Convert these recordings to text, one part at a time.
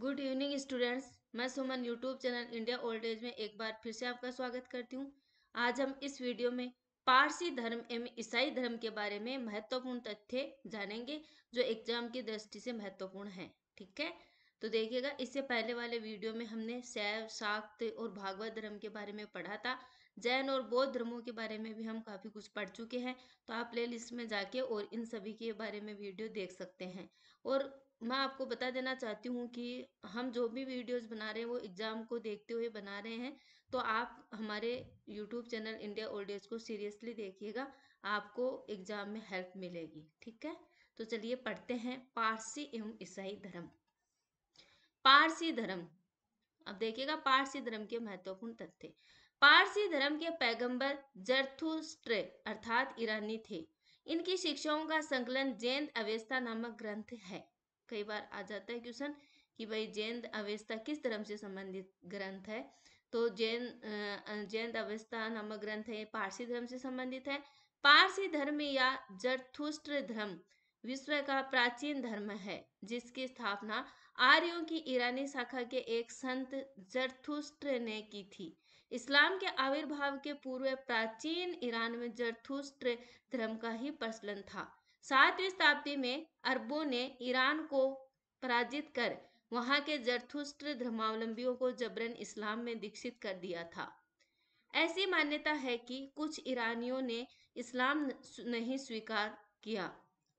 good evening students मैं Suman YouTube channel India old age में एक बार फिर से आपका स्वागत करती हूँ आज हम इस वीडियो में पारसी धर्म एवं ईसाई धर्म के बारे में महत्वपूर्ण तथ्य जानेंगे जो एग्जाम की दृष्टि से महत्वपूर्ण है ठीक है तो देखिएगा इससे पहले वाले वीडियो में हमने शैव शाक्त और भागवत धर्म के बारे में पढ़ा था जैन और बौद्ध धर्मों के बारे में भी हम काफ़ी कुछ पढ़ चुके हैं तो आप प्ले में जाके और इन सभी के बारे में वीडियो देख सकते हैं और मैं आपको बता देना चाहती हूँ कि हम जो भी वीडियोस बना रहे हैं वो एग्ज़ाम को देखते हुए बना रहे हैं तो आप हमारे YouTube channel India old age को सीरियसली देखिएगा आपको एग्ज़ाम में हेल्प मिलेगी ठीक है तो चलिए पढ़ते हैं पारसी एवं ईसाई धर्म पारसी धर्म अब देखिएगा पारसी धर्म के महत्वपूर्ण तथ्य पारसी धर्म के पैगंबर जर्थुस्ट्र अर्थात ईरानी थे इनकी शिक्षाओं का संकलन जैन अवेस्ता नामक ग्रंथ है कई बार आ जाता है क्वेश्चन कि भाई जैन अवेस्ता किस धर्म से संबंधित ग्रंथ है तो जैन जैन अवेस्ता नामक ग्रंथ है पारसी धर्म से संबंधित है पारसी धर्म या जरथुस्ट्र धर्म विश्व का प्राचीन धर्म है जिसकी स्थापना आर्यों की ईरानी शाखा के एक संत जरथुस्ट्र ने की थी इस्लाम के आविर्भाव के पूर्व प्राचीन ईरान में जरथुस्ट्र धर्म का ही प्रचलन था सातवीं शताब्दी में अरबों ने ईरान को पराजित कर वहां के जरथुस्त्र धर्मावलंबियों को जबरन इस्लाम में दीक्षित कर दिया था ऐसी मान्यता है कि कुछ ईरानियों ने इस्लाम नहीं स्वीकार किया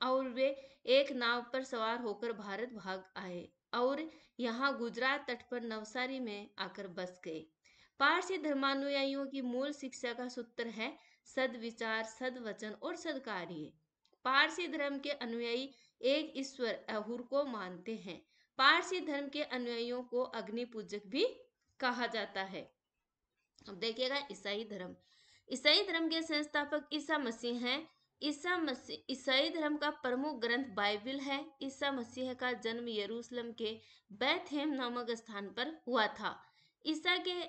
और वे एक नाव पर सवार होकर भारत भाग आए और यहाँ गुजरात तट पर नवसारी में आकर बस गए पारसी धर्मानुयायियों की मूल शिक्षा का सूत्र है सद वचन और सदकार्य पारसी धर्म के अनुयायी एक ईश्वर अहुर को मानते हैं पारसी धर्म के अनुयायियों को अग्नि पूजक भी कहा जाता है अब देखिएगा ईसाई धर्म ईसाई धर्म के संस्थापक ईसा मसीह हैं ईसा मसीह ईसाई धर्म का प्रमुख ग्रंथ बाइबिल है ईसा मसीह का जन्म यरूशलेम के बैथेम नामक स्थान पर हुआ था ईसा के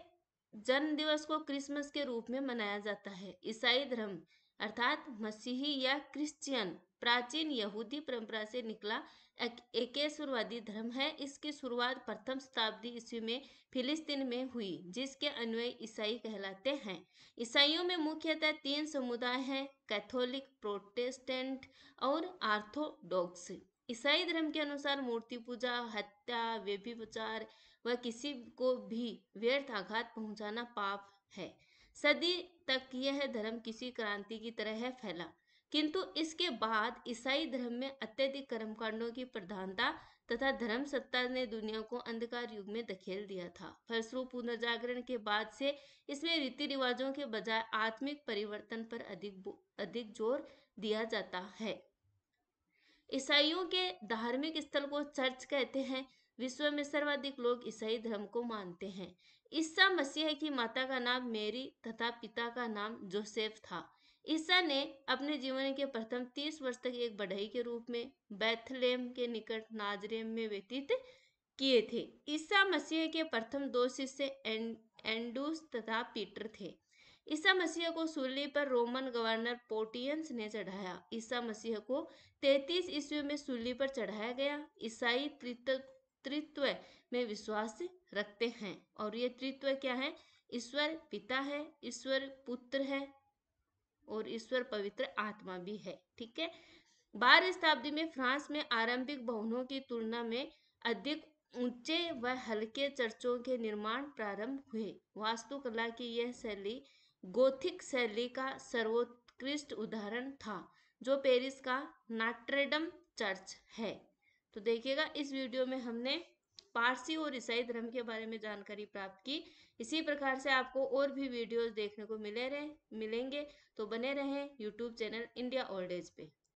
जन्म दिवस को क्रिसमस के रूप में मनाया जाता है ईसाई धर्म अर्थात मसीही या क्रिश्चियन प्राचीन यहूदी परंपरा से निकला एक एकेश्वरवादी धर्म है इसकी शुरुआत प्रथम शताब्दी ईस्वी में फिलिस्तीन में हुई जिसके अन्वय ईसाई कहलाते हैं ईसाइयों में मुख्यतः तीन समुदाय हैं कैथोलिक प्रोटेस्टेंट और आर्थोडॉक्स ईसाई धर्म के अनुसार मूर्ति पूजा हत्या व्यभिचार व किसी को भी व्यर्थ आघात पहुंचाना पाप है सदी तक यह धर्म किसी क्रांति की तरह फैला किंतु इसके बाद ईसाई धर्म में अत्यधिक कर्मकांडों की प्रधानता तथा धर्म सत्ता ने दुनिया को अंधकार युग में धकेल दिया था फलस्वरूप पुनर्जागरण के बाद से इसमें रीति रिवाजों के बजाय आत्मिक परिवर्तन पर अधिक अधिक जोर दिया जाता है ईसाइयों के धार्मिक स्थल को चर्च कहते हैं विश्व में सर्वाधिक लोग ईसाई धर्म को मानते हैं ईसा मसीह की माता का नाम मेरी तथा पिता का नाम जोसेफ था ईसा ने अपने जीवन के प्रथम तीस वर्ष तक एक बढ़ई के रूप में बैथलेम के निकट नाजरेम में व्यतीत किए थे ईसा मसीह के प्रथम दो शिष्य एंडूस तथा पीटर थे ईसा मसीह को सूली पर रोमन गवर्नर पोटियंस ने चढ़ाया ईसा मसीह को 33 ईस्वी में सूली पर चढ़ाया गया ईसाई त्रित्व में विश्वास रखते हैं और ये त्रित्व क्या है ईश्वर पिता है ईश्वर पुत्र है और ईश्वर पवित्र आत्मा भी है ठीक है बारह शताब्दी में फ्रांस में आरंभिक भवनों की तुलना में अधिक ऊंचे व हल्के चर्चों के निर्माण प्रारंभ हुए वास्तुकला की यह शैली गोथिक शैली का सर्वोत्कृष्ट उदाहरण था जो पेरिस का नाट्रेडम चर्च है तो देखिएगा इस वीडियो में हमने पारसी और ईसाई धर्म के बारे में जानकारी प्राप्त की इसी प्रकार से आपको और भी वीडियोस देखने को मिले रहे मिलेंगे तो बने रहें YouTube channel India old age पे